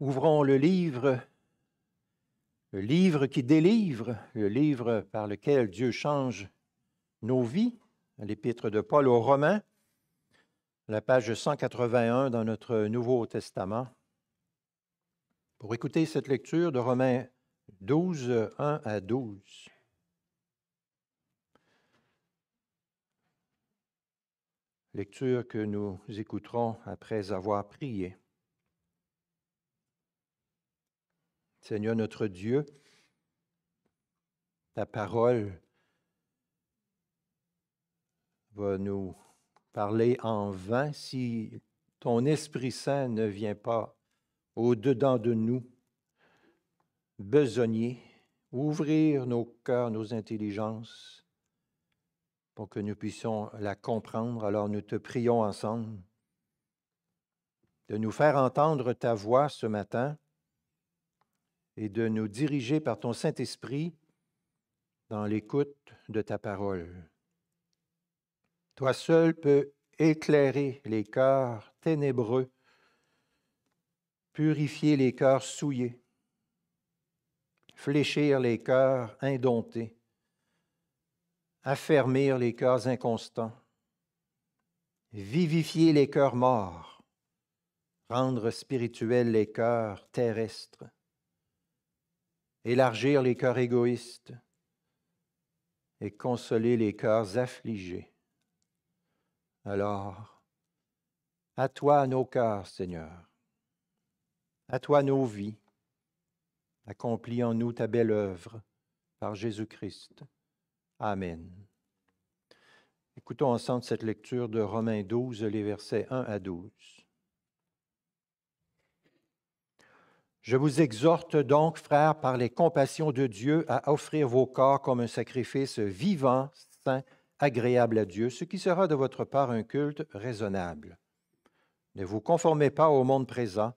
Ouvrons le livre, le livre qui délivre, le livre par lequel Dieu change nos vies, l'épître de Paul aux Romains, la page 181 dans notre Nouveau Testament, pour écouter cette lecture de Romains 12, 1 à 12. Lecture que nous écouterons après avoir prié. Seigneur notre Dieu, ta parole va nous parler en vain si ton Esprit Saint ne vient pas au-dedans de nous, besogner, ouvrir nos cœurs, nos intelligences, pour que nous puissions la comprendre. Alors nous te prions ensemble de nous faire entendre ta voix ce matin et de nous diriger par ton Saint-Esprit dans l'écoute de ta parole. Toi seul peux éclairer les cœurs ténébreux, purifier les cœurs souillés, fléchir les cœurs indomptés, affermir les cœurs inconstants, vivifier les cœurs morts, rendre spirituels les cœurs terrestres, élargir les cœurs égoïstes et consoler les cœurs affligés. Alors, à toi nos cœurs, Seigneur, à toi nos vies, accomplis en nous ta belle œuvre par Jésus-Christ. Amen. Écoutons ensemble cette lecture de Romains 12, les versets 1 à 12. Je vous exhorte donc, frères, par les compassions de Dieu, à offrir vos corps comme un sacrifice vivant, saint, agréable à Dieu, ce qui sera de votre part un culte raisonnable. Ne vous conformez pas au monde présent,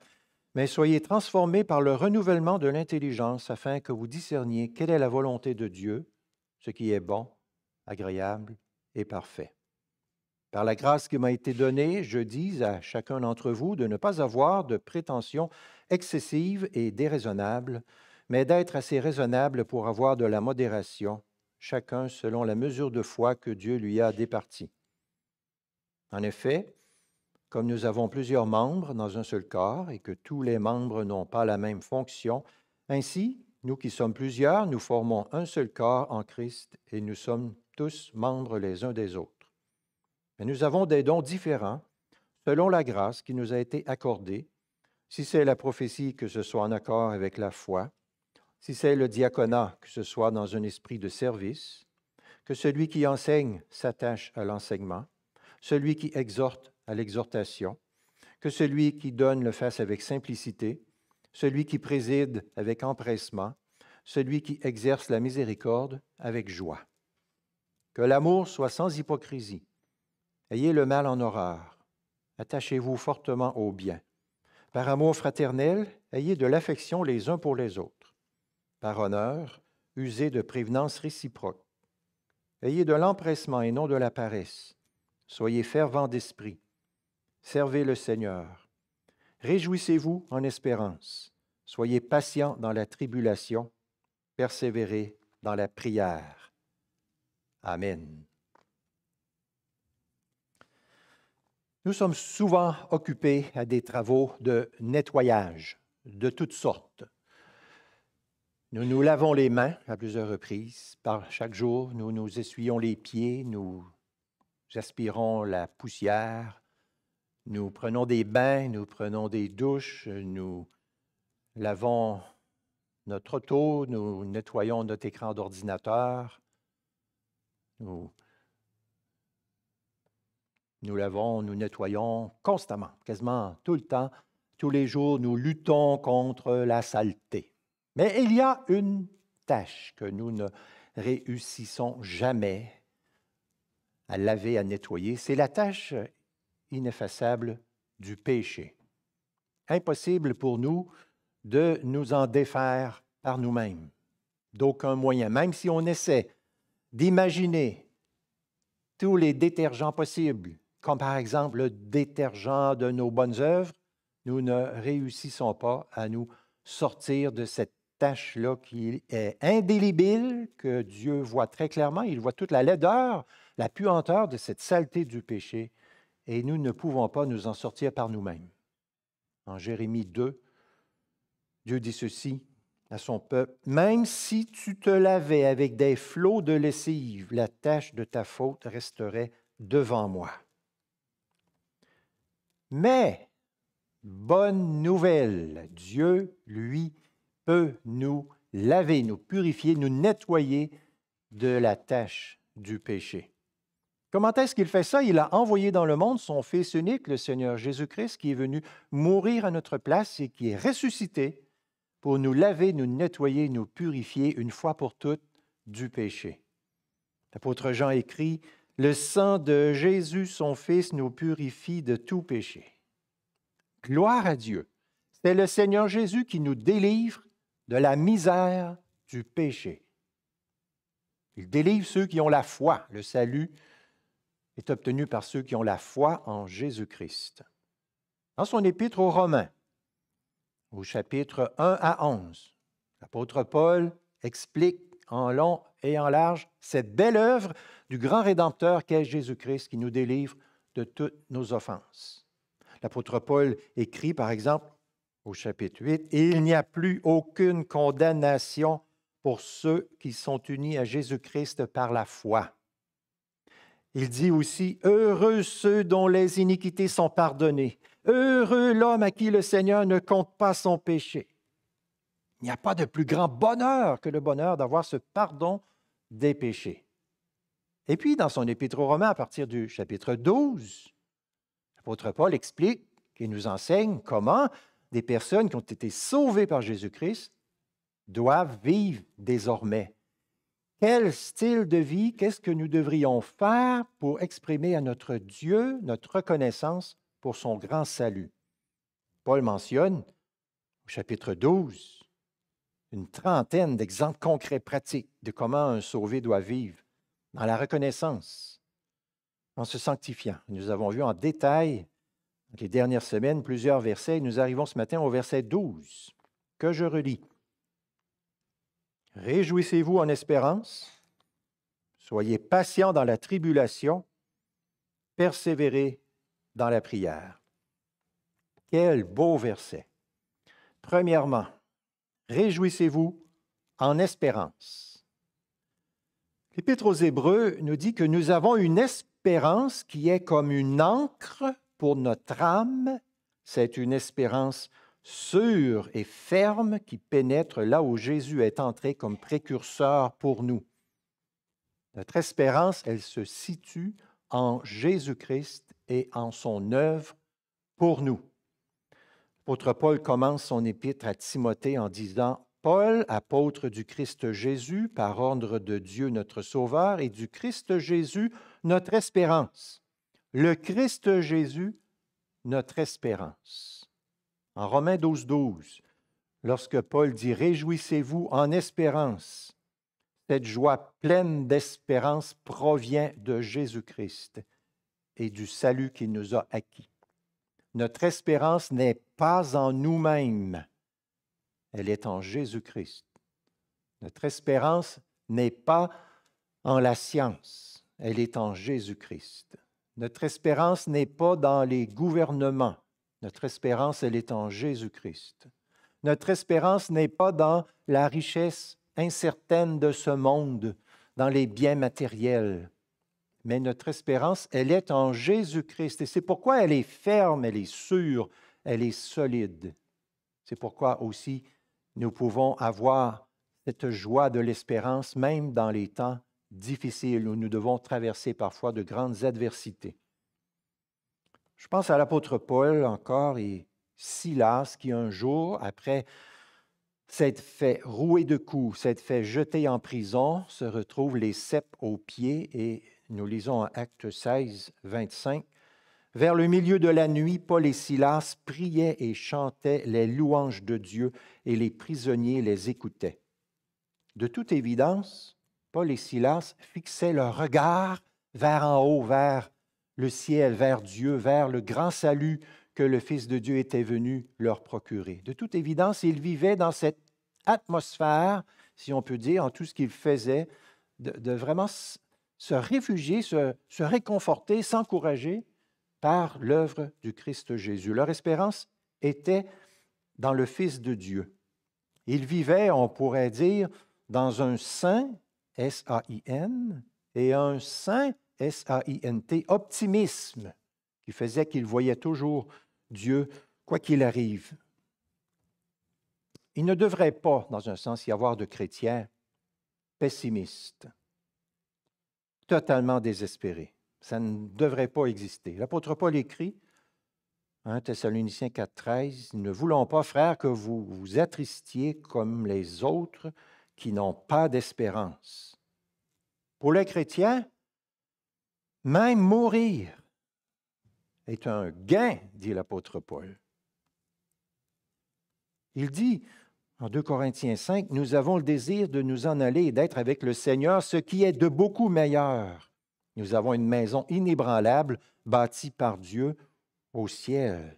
mais soyez transformés par le renouvellement de l'intelligence afin que vous discerniez quelle est la volonté de Dieu, ce qui est bon, agréable et parfait. Par la grâce qui m'a été donnée, je dis à chacun d'entre vous de ne pas avoir de prétentions excessives et déraisonnables, mais d'être assez raisonnable pour avoir de la modération, chacun selon la mesure de foi que Dieu lui a départie. En effet, comme nous avons plusieurs membres dans un seul corps et que tous les membres n'ont pas la même fonction, ainsi, nous qui sommes plusieurs, nous formons un seul corps en Christ et nous sommes tous membres les uns des autres. Mais nous avons des dons différents selon la grâce qui nous a été accordée, si c'est la prophétie, que ce soit en accord avec la foi, si c'est le diaconat, que ce soit dans un esprit de service, que celui qui enseigne s'attache à l'enseignement, celui qui exhorte à l'exhortation, que celui qui donne le fasse avec simplicité, celui qui préside avec empressement, celui qui exerce la miséricorde avec joie. Que l'amour soit sans hypocrisie. Ayez le mal en horreur. Attachez-vous fortement au bien. Par amour fraternel, ayez de l'affection les uns pour les autres. Par honneur, usez de prévenance réciproque. Ayez de l'empressement et non de la paresse. Soyez fervent d'esprit. Servez le Seigneur. Réjouissez-vous en espérance. Soyez patient dans la tribulation. Persévérez dans la prière. Amen. Nous sommes souvent occupés à des travaux de nettoyage de toutes sortes. Nous nous lavons les mains à plusieurs reprises par chaque jour, nous nous essuyons les pieds, nous aspirons la poussière, nous prenons des bains, nous prenons des douches, nous lavons notre auto, nous nettoyons notre écran d'ordinateur, nous l'avons, nous nettoyons constamment, quasiment tout le temps. Tous les jours, nous luttons contre la saleté. Mais il y a une tâche que nous ne réussissons jamais à laver, à nettoyer. C'est la tâche ineffaçable du péché. Impossible pour nous de nous en défaire par nous-mêmes, d'aucun moyen, même si on essaie d'imaginer tous les détergents possibles, comme par exemple le détergent de nos bonnes œuvres, nous ne réussissons pas à nous sortir de cette tâche-là qui est indélébile, que Dieu voit très clairement. Il voit toute la laideur, la puanteur de cette saleté du péché, et nous ne pouvons pas nous en sortir par nous-mêmes. En Jérémie 2, Dieu dit ceci à son peuple, Même si tu te lavais avec des flots de lessive, la tâche de ta faute resterait devant moi. Mais, bonne nouvelle, Dieu, lui, peut nous laver, nous purifier, nous nettoyer de la tâche du péché. Comment est-ce qu'il fait ça? Il a envoyé dans le monde son Fils unique, le Seigneur Jésus-Christ, qui est venu mourir à notre place et qui est ressuscité pour nous laver, nous nettoyer, nous purifier une fois pour toutes du péché. L'apôtre Jean écrit le sang de Jésus, son Fils, nous purifie de tout péché. Gloire à Dieu. C'est le Seigneur Jésus qui nous délivre de la misère du péché. Il délivre ceux qui ont la foi. Le salut est obtenu par ceux qui ont la foi en Jésus-Christ. Dans son épître aux Romains, au chapitre 1 à 11, l'apôtre Paul explique en long et en large cette belle œuvre du grand Rédempteur qu'est Jésus-Christ qui nous délivre de toutes nos offenses. L'apôtre Paul écrit, par exemple, au chapitre 8, Et il n'y a plus aucune condamnation pour ceux qui sont unis à Jésus-Christ par la foi. Il dit aussi, Heureux ceux dont les iniquités sont pardonnées, heureux l'homme à qui le Seigneur ne compte pas son péché. Il n'y a pas de plus grand bonheur que le bonheur d'avoir ce pardon des péchés. Et puis, dans son épître aux Romains, à partir du chapitre 12, l'apôtre Paul explique et nous enseigne comment des personnes qui ont été sauvées par Jésus-Christ doivent vivre désormais. Quel style de vie, qu'est-ce que nous devrions faire pour exprimer à notre Dieu notre reconnaissance pour son grand salut? Paul mentionne au chapitre 12 une trentaine d'exemples concrets pratiques de comment un sauvé doit vivre dans la reconnaissance, en se sanctifiant. Nous avons vu en détail les dernières semaines plusieurs versets. Nous arrivons ce matin au verset 12 que je relis. Réjouissez-vous en espérance, soyez patients dans la tribulation, persévérez dans la prière. Quel beau verset. Premièrement, réjouissez-vous en espérance. L'Épître aux Hébreux nous dit que nous avons une espérance qui est comme une encre pour notre âme. C'est une espérance sûre et ferme qui pénètre là où Jésus est entré comme précurseur pour nous. Notre espérance, elle se situe en Jésus-Christ et en son œuvre pour nous. L'apôtre Paul commence son épître à Timothée en disant Paul, apôtre du Christ Jésus, par ordre de Dieu notre Sauveur, et du Christ Jésus, notre espérance. Le Christ Jésus, notre espérance. En Romains 12, 12, lorsque Paul dit Réjouissez-vous en espérance, cette joie pleine d'espérance provient de Jésus-Christ et du salut qu'il nous a acquis. Notre espérance n'est pas en nous-mêmes, elle est en Jésus-Christ. Notre espérance n'est pas en la science, elle est en Jésus-Christ. Notre espérance n'est pas dans les gouvernements, notre espérance, elle est en Jésus-Christ. Notre espérance n'est pas dans la richesse incertaine de ce monde, dans les biens matériels, mais notre espérance, elle est en Jésus-Christ. Et c'est pourquoi elle est ferme, elle est sûre, elle est solide. C'est pourquoi aussi nous pouvons avoir cette joie de l'espérance, même dans les temps difficiles où nous devons traverser parfois de grandes adversités. Je pense à l'apôtre Paul encore et Silas qui un jour, après s'être fait rouer de coups, s'être fait jeter en prison, se retrouve les ceps aux pieds et nous lisons en Acte 16, 25. Vers le milieu de la nuit, Paul et Silas priaient et chantaient les louanges de Dieu et les prisonniers les écoutaient. De toute évidence, Paul et Silas fixaient leur regard vers en haut, vers le ciel, vers Dieu, vers le grand salut que le Fils de Dieu était venu leur procurer. De toute évidence, ils vivaient dans cette atmosphère, si on peut dire, en tout ce qu'ils faisaient, de, vraiment se réfugier, se réconforter, s'encourager par l'œuvre du Christ Jésus. Leur espérance était dans le Fils de Dieu. Ils vivaient, on pourrait dire, dans un saint, S-A-I-N, et un saint, S-A-I-N-T, optimisme, qui faisait qu'ils voyaient toujours Dieu, quoi qu'il arrive. Il ne devrait pas, dans un sens, y avoir de chrétiens pessimistes, totalement désespérés. Ça ne devrait pas exister. L'apôtre Paul écrit, 1 Thessaloniciens 4.13, « Ne voulons pas, frères, que vous vous attristiez comme les autres qui n'ont pas d'espérance. » Pour les chrétiens, même mourir est un gain, dit l'apôtre Paul. Il dit, en 2 Corinthiens 5, nous avons le désir de nous en aller et d'être avec le Seigneur, ce qui est de beaucoup meilleur. Nous avons une maison inébranlable bâtie par Dieu au ciel.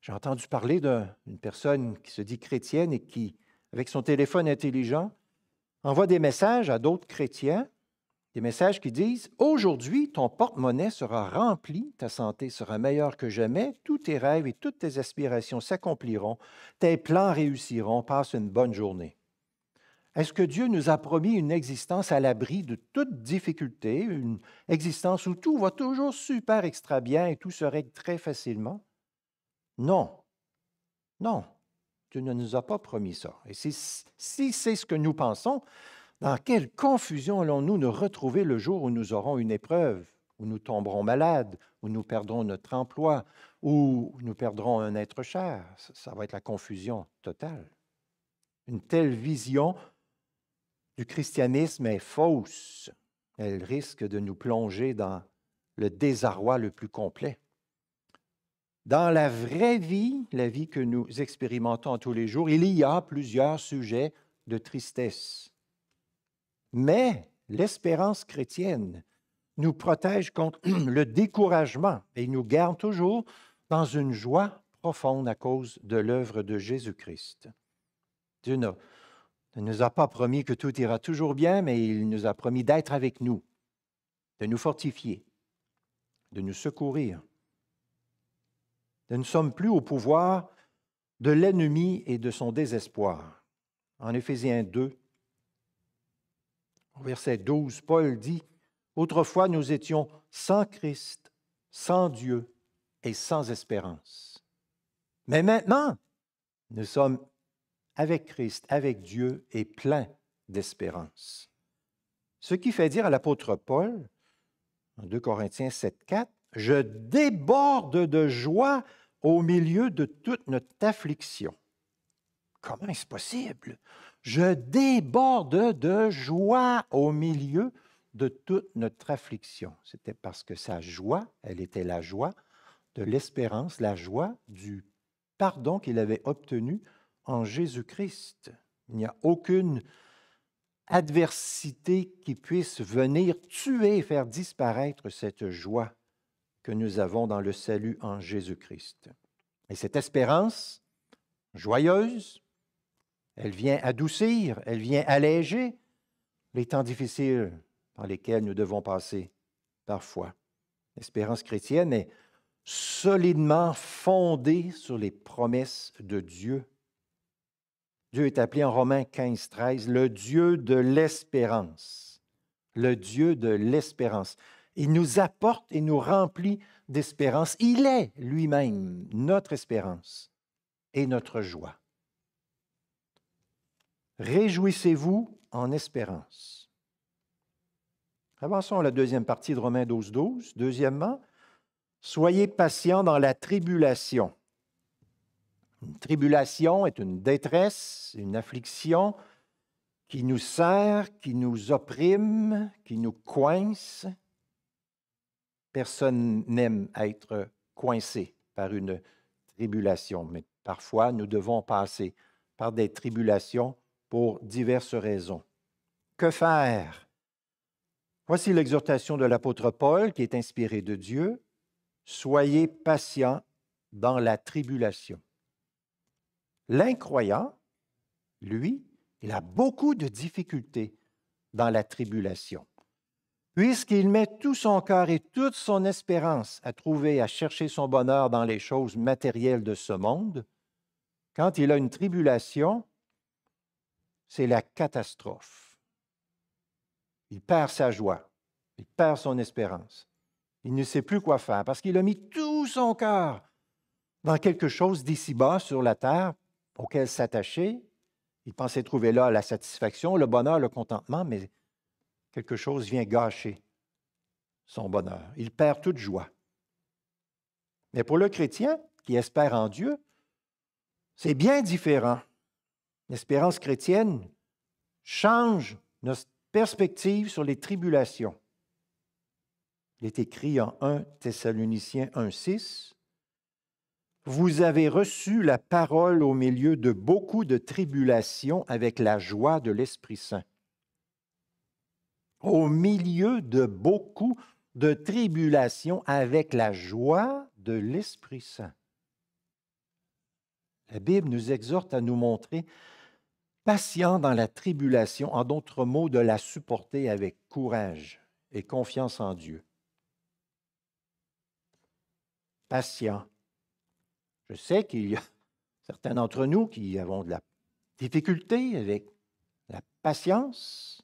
J'ai entendu parler d'une personne qui se dit chrétienne et qui, avec son téléphone intelligent, envoie des messages à d'autres chrétiens, des messages qui disent ⁇ Aujourd'hui, ton porte-monnaie sera rempli, ta santé sera meilleure que jamais, tous tes rêves et toutes tes aspirations s'accompliront, tes plans réussiront, passe une bonne journée. Est-ce que Dieu nous a promis une existence à l'abri de toute difficulté, une existence où tout va toujours super extra bien et tout se règle très facilement? Non. Non. Dieu ne nous a pas promis ça. Et si, c'est ce que nous pensons, dans quelle confusion allons-nous nous retrouver le jour où nous aurons une épreuve, où nous tomberons malades, où nous perdrons notre emploi, où nous perdrons un être cher? ça va être la confusion totale. Une telle vision du christianisme est fausse, elle risque de nous plonger dans le désarroi le plus complet. Dans la vraie vie, la vie que nous expérimentons tous les jours, il y a plusieurs sujets de tristesse. Mais l'espérance chrétienne nous protège contre le découragement et nous garde toujours dans une joie profonde à cause de l'œuvre de Jésus-Christ. Dieu ne nous a pas promis que tout ira toujours bien, mais il nous a promis d'être avec nous, de nous fortifier, de nous secourir. Nous ne sommes plus au pouvoir de l'ennemi et de son désespoir. En Éphésiens 2, au verset 12, Paul dit, Autrefois nous étions sans Christ, sans Dieu et sans espérance. Mais maintenant, nous sommes avec Christ, avec Dieu, est plein d'espérance. Ce qui fait dire à l'apôtre Paul, en 2 Corinthiens 7,4, Je déborde de joie au milieu de toute notre affliction. Comment est-ce possible? Je déborde de joie au milieu de toute notre affliction. C'était parce que sa joie, elle était la joie de l'espérance, la joie du pardon qu'il avait obtenu en Jésus-Christ. Il n'y a aucune adversité qui puisse venir tuer et faire disparaître cette joie que nous avons dans le salut en Jésus-Christ. Et cette espérance joyeuse, elle vient adoucir, elle vient alléger les temps difficiles dans lesquels nous devons passer parfois. L'espérance chrétienne est solidement fondée sur les promesses de Dieu Dieu est appelé en Romains 15, 13 le Dieu de l'espérance. Le Dieu de l'espérance. Il nous apporte et nous remplit d'espérance. Il est lui-même notre espérance et notre joie. Réjouissez-vous en espérance. Avançons à la deuxième partie de Romains 12, 12. Deuxièmement, soyez patients dans la tribulation. Une tribulation est une détresse, une affliction qui nous sert, qui nous opprime, qui nous coince. Personne n'aime être coincé par une tribulation, mais parfois nous devons passer par des tribulations pour diverses raisons. Que faire Voici l'exhortation de l'apôtre Paul qui est inspiré de Dieu. Soyez patients dans la tribulation. L'incroyant, lui, il a beaucoup de difficultés dans la tribulation, puisqu'il met tout son cœur et toute son espérance à trouver, à chercher son bonheur dans les choses matérielles de ce monde. Quand il a une tribulation, c'est la catastrophe. Il perd sa joie, il perd son espérance. Il ne sait plus quoi faire parce qu'il a mis tout son cœur dans quelque chose d'ici-bas sur la terre auquel s'attacher. Il pensait trouver là la satisfaction, le bonheur, le contentement, mais quelque chose vient gâcher son bonheur. Il perd toute joie. Mais pour le chrétien qui espère en Dieu, c'est bien différent. L'espérance chrétienne change notre perspective sur les tribulations. Il est écrit en 1 Thessaloniciens 1.6, vous avez reçu la parole au milieu de beaucoup de tribulations avec la joie de l'Esprit Saint. Au milieu de beaucoup de tribulations avec la joie de l'Esprit Saint. La Bible nous exhorte à nous montrer patients dans la tribulation, en d'autres mots, de la supporter avec courage et confiance en Dieu. Patient, je sais qu'il y a certains d'entre nous qui avons de la difficulté avec la patience.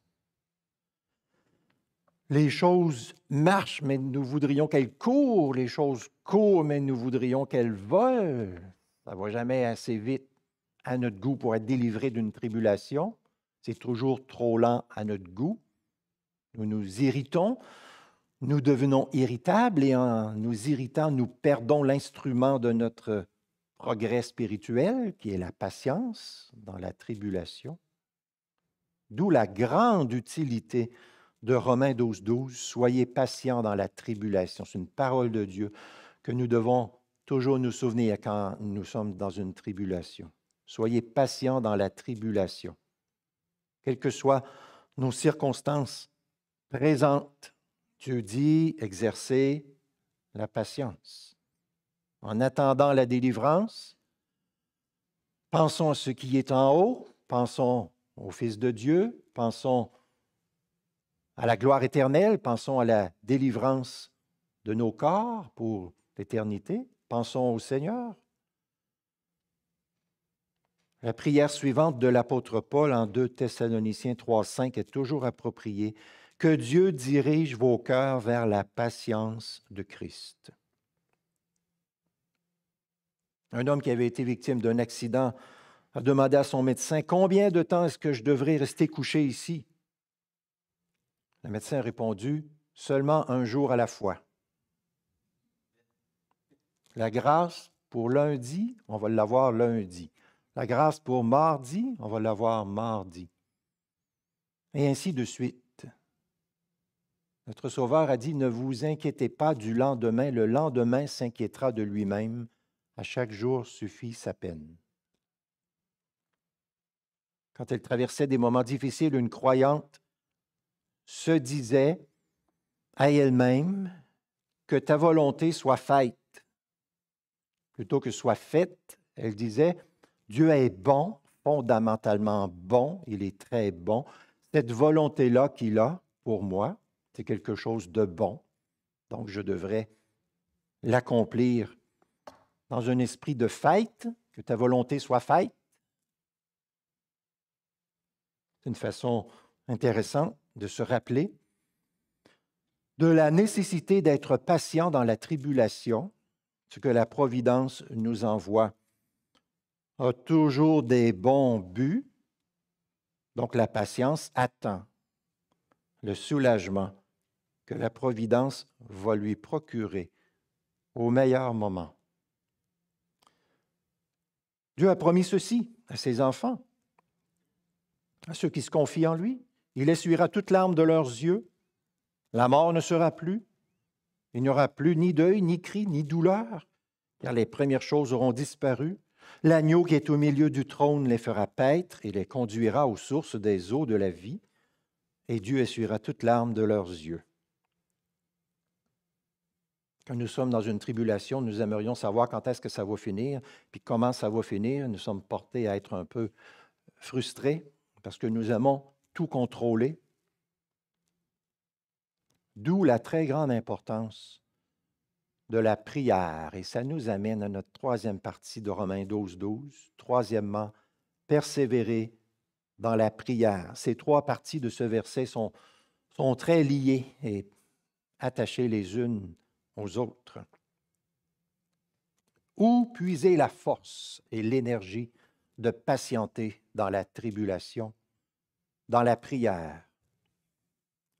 Les choses marchent, mais nous voudrions qu'elles courent. Les choses courent, mais nous voudrions qu'elles volent. Ça ne va jamais assez vite à notre goût pour être délivré d'une tribulation. C'est toujours trop lent à notre goût. Nous nous irritons, nous devenons irritables et en nous irritant, nous perdons l'instrument de notre progrès spirituel qui est la patience dans la tribulation, d'où la grande utilité de Romains 12, 12, Soyez patients dans la tribulation. C'est une parole de Dieu que nous devons toujours nous souvenir quand nous sommes dans une tribulation. Soyez patients dans la tribulation. Quelles que soient nos circonstances présentes, Dieu dit exercez la patience en attendant la délivrance. Pensons à ce qui est en haut, pensons au Fils de Dieu, pensons à la gloire éternelle, pensons à la délivrance de nos corps pour l'éternité, pensons au Seigneur. La prière suivante de l'apôtre Paul en 2 Thessaloniciens 3.5 est toujours appropriée. Que Dieu dirige vos cœurs vers la patience de Christ. Un homme qui avait été victime d'un accident a demandé à son médecin, combien de temps est-ce que je devrais rester couché ici? Le médecin a répondu, seulement un jour à la fois. La grâce pour lundi, on va l'avoir lundi. La grâce pour mardi, on va l'avoir mardi. Et ainsi de suite. Notre Sauveur a dit, ne vous inquiétez pas du lendemain, le lendemain s'inquiétera de lui-même. À chaque jour suffit sa peine. Quand elle traversait des moments difficiles, une croyante se disait à elle-même que ta volonté soit faite. Plutôt que soit faite, elle disait, Dieu est bon, fondamentalement bon, il est très bon. Cette volonté-là qu'il a pour moi, c'est quelque chose de bon. Donc je devrais l'accomplir dans un esprit de fête, que ta volonté soit faite. C'est une façon intéressante de se rappeler de la nécessité d'être patient dans la tribulation, ce que la Providence nous envoie, a toujours des bons buts, donc la patience attend le soulagement que la Providence va lui procurer au meilleur moment. Dieu a promis ceci à ses enfants, à ceux qui se confient en lui. Il essuiera toute larme de leurs yeux. La mort ne sera plus. Il n'y aura plus ni deuil, ni cri, ni douleur, car les premières choses auront disparu. L'agneau qui est au milieu du trône les fera paître et les conduira aux sources des eaux de la vie, et Dieu essuiera toute larme de leurs yeux. Quand nous sommes dans une tribulation, nous aimerions savoir quand est-ce que ça va finir, puis comment ça va finir. Nous sommes portés à être un peu frustrés parce que nous aimons tout contrôler. D'où la très grande importance de la prière. Et ça nous amène à notre troisième partie de Romains 12, 12. Troisièmement, persévérer dans la prière. Ces trois parties de ce verset sont, sont très liées et attachées les unes aux autres. Où puiser la force et l'énergie de patienter dans la tribulation, dans la prière?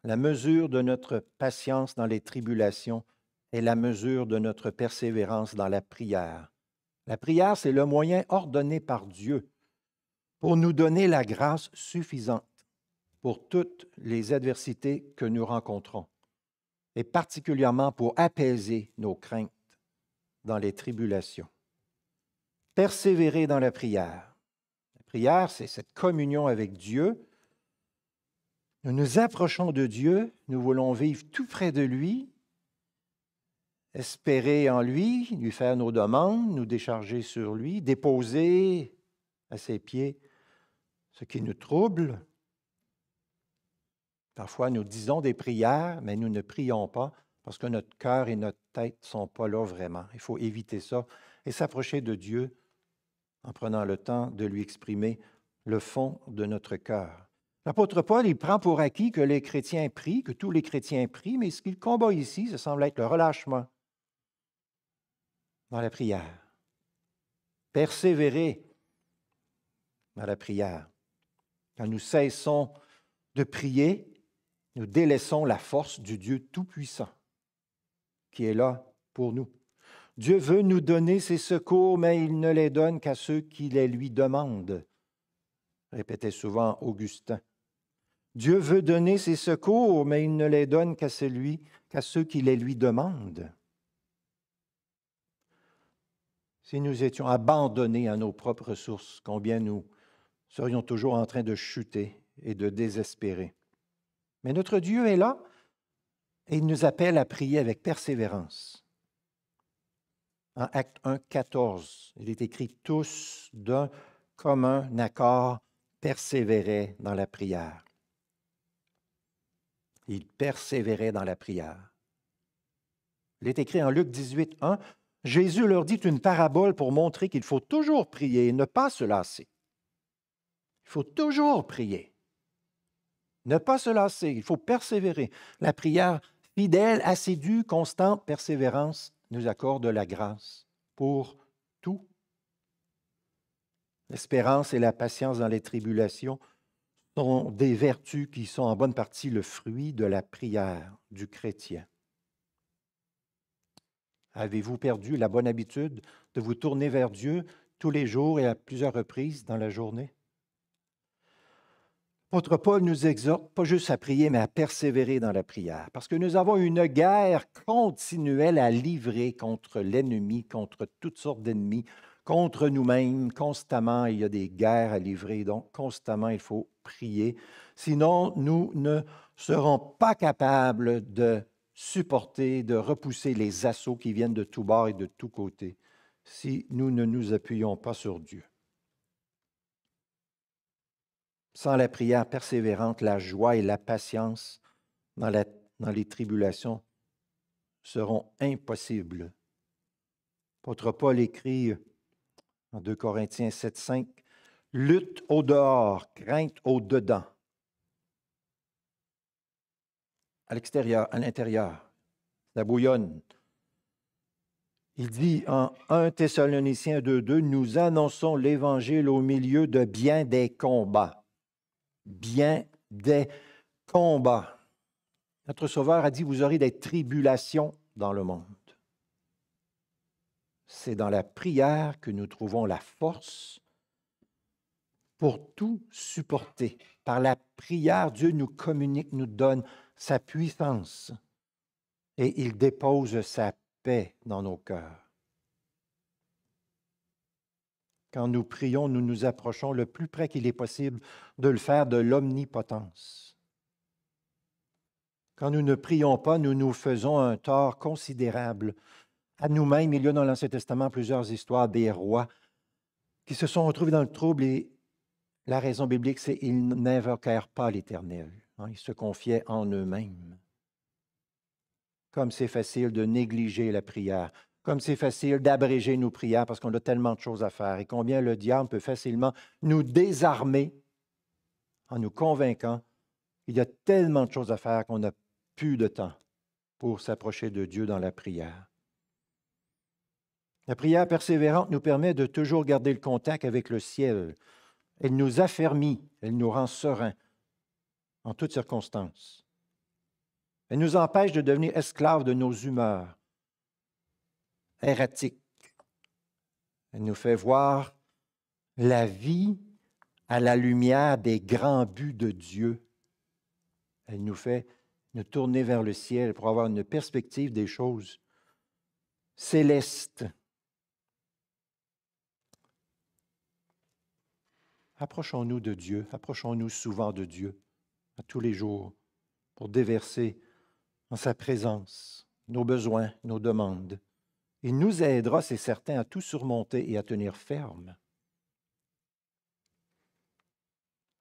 La mesure de notre patience dans les tribulations est la mesure de notre persévérance dans la prière. La prière, c'est le moyen ordonné par Dieu pour nous donner la grâce suffisante pour toutes les adversités que nous rencontrons et particulièrement pour apaiser nos craintes dans les tribulations. Persévérer dans la prière. La prière, c'est cette communion avec Dieu. Nous nous approchons de Dieu, nous voulons vivre tout près de lui, espérer en lui, lui faire nos demandes, nous décharger sur lui, déposer à ses pieds ce qui nous trouble, Parfois, nous disons des prières, mais nous ne prions pas parce que notre cœur et notre tête ne sont pas là vraiment. Il faut éviter ça et s'approcher de Dieu en prenant le temps de lui exprimer le fond de notre cœur. L'apôtre Paul, il prend pour acquis que les chrétiens prient, que tous les chrétiens prient, mais ce qu'il combat ici, ça semble être le relâchement dans la prière. Persévérer dans la prière. Quand nous cessons de prier, nous délaissons la force du Dieu Tout-Puissant qui est là pour nous. Dieu veut nous donner ses secours, mais il ne les donne qu'à ceux qui les lui demandent, répétait souvent Augustin. Dieu veut donner ses secours, mais il ne les donne qu'à qu'à ceux qui les lui demandent. Si nous étions abandonnés à nos propres ressources, combien nous serions toujours en train de chuter et de désespérer. Mais notre Dieu est là et il nous appelle à prier avec persévérance. En Acte 1, 14, il est écrit tous d'un commun accord persévéraient dans la prière. Ils persévéraient dans la prière. Il est écrit en Luc 18, 1, Jésus leur dit une parabole pour montrer qu'il faut toujours prier et ne pas se lasser. Il faut toujours prier. Ne pas se lasser, il faut persévérer. La prière fidèle, assidue, constante, persévérance nous accorde la grâce pour tout. L'espérance et la patience dans les tribulations sont des vertus qui sont en bonne partie le fruit de la prière du chrétien. Avez-vous perdu la bonne habitude de vous tourner vers Dieu tous les jours et à plusieurs reprises dans la journée? L'apôtre Paul nous exhorte pas juste à prier, mais à persévérer dans la prière, parce que nous avons une guerre continuelle à livrer contre l'ennemi, contre toutes sortes d'ennemis, contre nous-mêmes. Constamment, il y a des guerres à livrer, donc constamment, il faut prier. Sinon, nous ne serons pas capables de supporter, de repousser les assauts qui viennent de tous bords et de tous côtés si nous ne nous appuyons pas sur Dieu. Sans la prière persévérante, la joie et la patience dans, les tribulations seront impossibles. L'apôtre Paul écrit en 2 Corinthiens 7, 5, Lutte au dehors, crainte au dedans. À l'extérieur, à l'intérieur, la bouillonne. Il dit en 1 Thessaloniciens 2, « Nous annonçons l'Évangile au milieu de bien des combats bien des combats. Notre Sauveur a dit, vous aurez des tribulations dans le monde. C'est dans la prière que nous trouvons la force pour tout supporter. Par la prière, Dieu nous communique, nous donne sa puissance et il dépose sa paix dans nos cœurs. quand nous prions, nous nous approchons le plus près qu'il est possible de le faire de l'omnipotence. Quand nous ne prions pas, nous nous faisons un tort considérable. À nous-mêmes, il y a dans l'Ancien Testament plusieurs histoires des rois qui se sont retrouvés dans le trouble et la raison biblique, c'est qu'ils n'invoquèrent pas l'Éternel. Hein. ils se confiaient en eux-mêmes. Comme c'est facile de négliger la prière, comme c'est facile d'abréger nos prières parce qu'on a tellement de choses à faire et combien le diable peut facilement nous désarmer en nous convainquant il y a tellement de choses à faire qu'on n'a plus de temps pour s'approcher de Dieu dans la prière. La prière persévérante nous permet de toujours garder le contact avec le ciel. Elle nous affermit, elle nous rend sereins en toutes circonstances. Elle nous empêche de devenir esclaves de nos humeurs erratique. Elle nous fait voir la vie à la lumière des grands buts de Dieu. Elle nous fait nous tourner vers le ciel pour avoir une perspective des choses célestes. Approchons-nous de Dieu, approchons-nous souvent de Dieu, à tous les jours, pour déverser en sa présence nos besoins, nos demandes. Il nous aidera, c'est certain, à tout surmonter et à tenir ferme.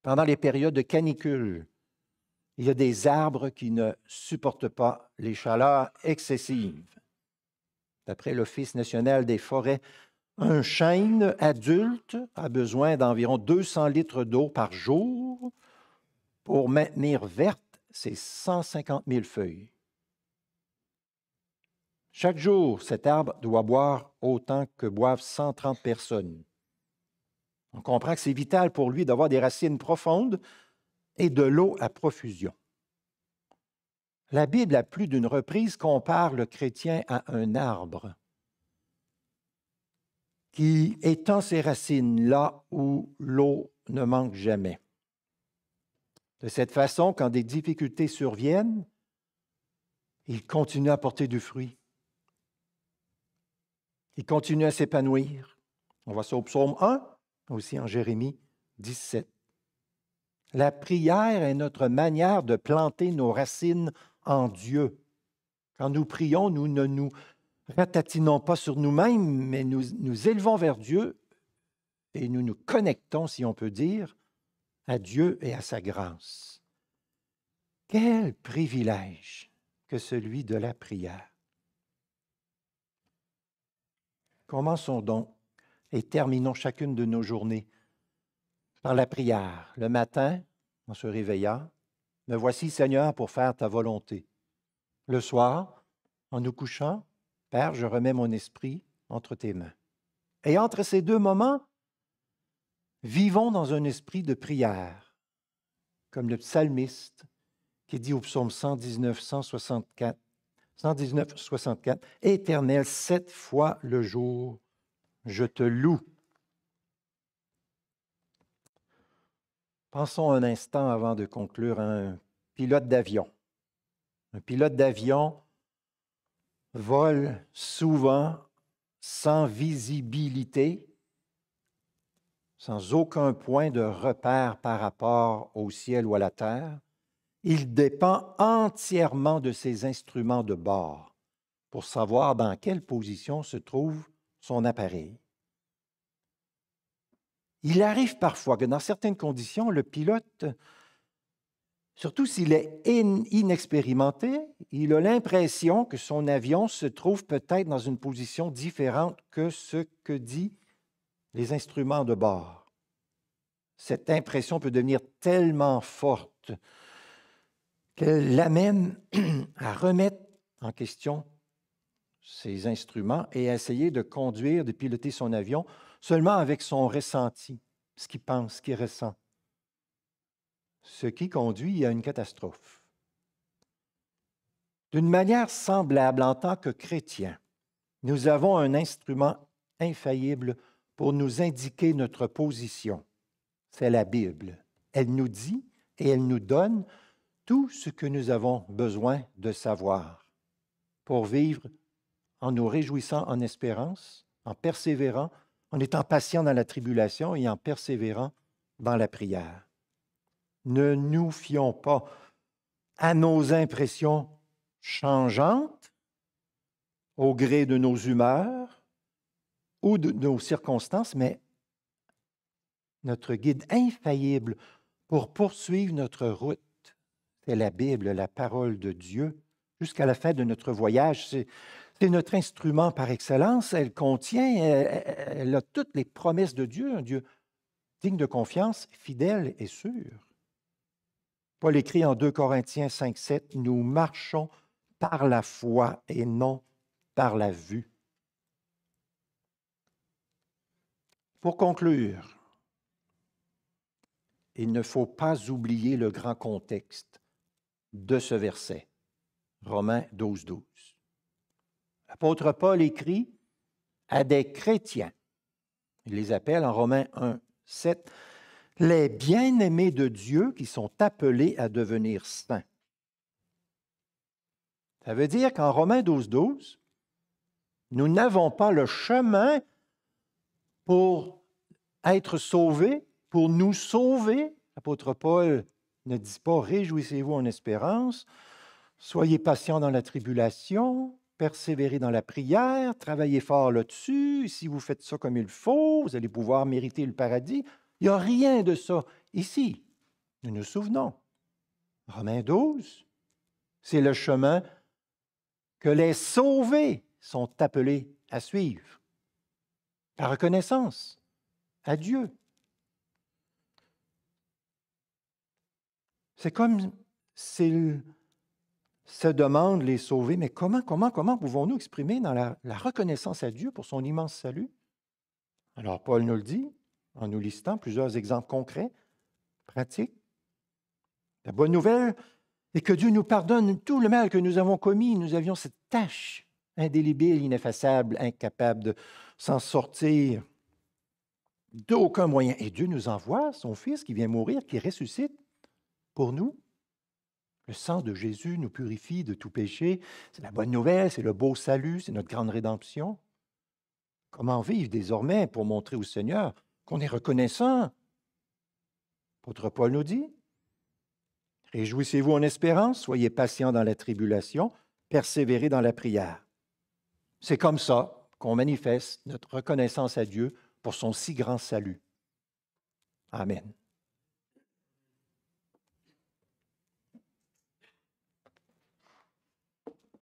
Pendant les périodes de canicule, il y a des arbres qui ne supportent pas les chaleurs excessives. D'après l'Office national des forêts, un chêne adulte a besoin d'environ 200 litres d'eau par jour pour maintenir vertes ses 150 000 feuilles. Chaque jour, cet arbre doit boire autant que boivent 130 personnes. On comprend que c'est vital pour lui d'avoir des racines profondes et de l'eau à profusion. La Bible, à plus d'une reprise, compare le chrétien à un arbre qui étend ses racines là où l'eau ne manque jamais. De cette façon, quand des difficultés surviennent, il continue à porter du fruit. Il continue à s'épanouir. On voit ça au psaume 1, aussi en Jérémie 17. La prière est notre manière de planter nos racines en Dieu. Quand nous prions, nous ne nous ratatinons pas sur nous-mêmes, mais nous nous élevons vers Dieu et nous nous connectons, si on peut dire, à Dieu et à sa grâce. Quel privilège que celui de la prière. Commençons donc et terminons chacune de nos journées par la prière. Le matin, en se réveillant, me voici Seigneur pour faire ta volonté. Le soir, en nous couchant, Père, je remets mon esprit entre tes mains. Et entre ces deux moments, vivons dans un esprit de prière, comme le psalmiste qui dit au psaume 119, 164, 119, 64. Éternel, sept fois le jour, je te loue. Pensons un instant avant de conclure un pilote d'avion. Un pilote d'avion vole souvent sans visibilité, sans aucun point de repère par rapport au ciel ou à la terre il dépend entièrement de ses instruments de bord pour savoir dans quelle position se trouve son appareil. Il arrive parfois que dans certaines conditions, le pilote, surtout s'il est inexpérimenté, il a l'impression que son avion se trouve peut-être dans une position différente que ce que disent les instruments de bord. Cette impression peut devenir tellement forte qu'elle l'amène à remettre en question ses instruments et à essayer de conduire, de piloter son avion seulement avec son ressenti, ce qu'il pense, ce qu'il ressent. Ce qui conduit à une catastrophe. D'une manière semblable, en tant que chrétien, nous avons un instrument infaillible pour nous indiquer notre position. C'est la Bible. Elle nous dit et elle nous donne tout ce que nous avons besoin de savoir pour vivre en nous réjouissant en espérance, en persévérant, en étant patient dans la tribulation et en persévérant dans la prière. Ne nous fions pas à nos impressions changeantes, au gré de nos humeurs ou de nos circonstances, mais notre guide infaillible pour poursuivre notre route c'est la Bible, la parole de Dieu. Jusqu'à la fin de notre voyage, c'est, notre instrument par excellence. Elle contient, euh, euh, elle, a toutes les promesses de Dieu, un Dieu digne de confiance, fidèle et sûr. Paul écrit en 2 Corinthiens 5, 7, Nous marchons par la foi et non par la vue. Pour conclure, il ne faut pas oublier le grand contexte de ce verset. Romains 12, 12. L'apôtre Paul écrit à des chrétiens, il les appelle en Romains 1, 7, les bien-aimés de Dieu qui sont appelés à devenir saints. Ça veut dire qu'en Romains 12, 12, nous n'avons pas le chemin pour être sauvés, pour nous sauver. L'apôtre Paul ne dit pas Réjouissez-vous en espérance, soyez patient dans la tribulation, persévérez dans la prière, travaillez fort là-dessus. Si vous faites ça comme il faut, vous allez pouvoir mériter le paradis. Il n'y a rien de ça ici. Nous nous souvenons. Romains 12, c'est le chemin que les sauvés sont appelés à suivre. La reconnaissance à Dieu, C'est comme s'il se demande les sauver, mais comment, comment, comment pouvons-nous exprimer dans la, reconnaissance à Dieu pour son immense salut? Alors Paul nous le dit en nous listant plusieurs exemples concrets, pratiques. La bonne nouvelle est que Dieu nous pardonne tout le mal que nous avons commis. Nous avions cette tâche indélébile, ineffaçable, incapable de s'en sortir d'aucun moyen. Et Dieu nous envoie son Fils qui vient mourir, qui ressuscite pour nous. Le sang de Jésus nous purifie de tout péché. C'est la bonne nouvelle, c'est le beau salut, c'est notre grande rédemption. Comment vivre désormais pour montrer au Seigneur qu'on est reconnaissant L'apôtre Paul nous dit, Réjouissez-vous en espérance, soyez patients dans la tribulation, persévérez dans la prière. C'est comme ça qu'on manifeste notre reconnaissance à Dieu pour son si grand salut. Amen.